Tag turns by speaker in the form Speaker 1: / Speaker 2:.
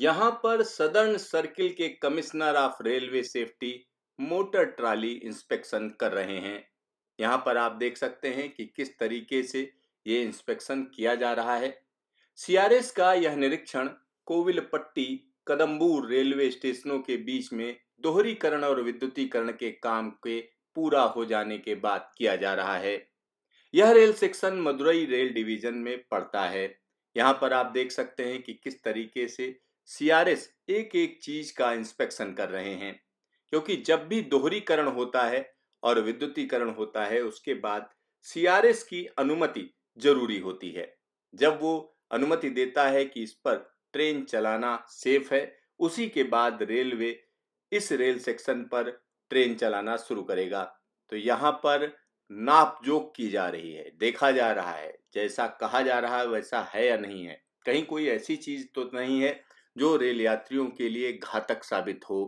Speaker 1: यहां पर southern circle के commissioner of railway safety motor trolley inspection कर रहे हैं यहां पर आप देख सकते हैं कि किस तरीके से ये इंस्पेक्शन किया जा रहा है सीआरएस का यह निरीक्षण कोविल पट्टी कदम्बूर रेलवे स्टेशनों के बीच में दोहरीकरण और विद्युतीकरण के काम के पूरा हो जाने के बाद किया जा रहा है यह rail section Madurai rail division में पड़ता है यहाँ पर आप देख सकते हैं कि किस तरीके से सीआरएस एक एक चीज का इंस्पेक्शन कर रहे हैं क्योंकि जब भी दोहरीकरण होता है और विद्युतीकरण होता है उसके बाद सीआरएस की अनुमति जरूरी होती है जब वो अनुमति देता है कि इस पर ट्रेन चलाना सेफ है उसी के बाद रेलवे इस रेल सेक्शन पर ट्रेन चलाना शुरू करेगा तो यहाँ पर नाप जोक की जा रही है देखा जा रहा है जैसा कहा जा रहा है वैसा है या नहीं है कहीं कोई ऐसी चीज तो नहीं है जो रेल यात्रियों के लिए घातक साबित हो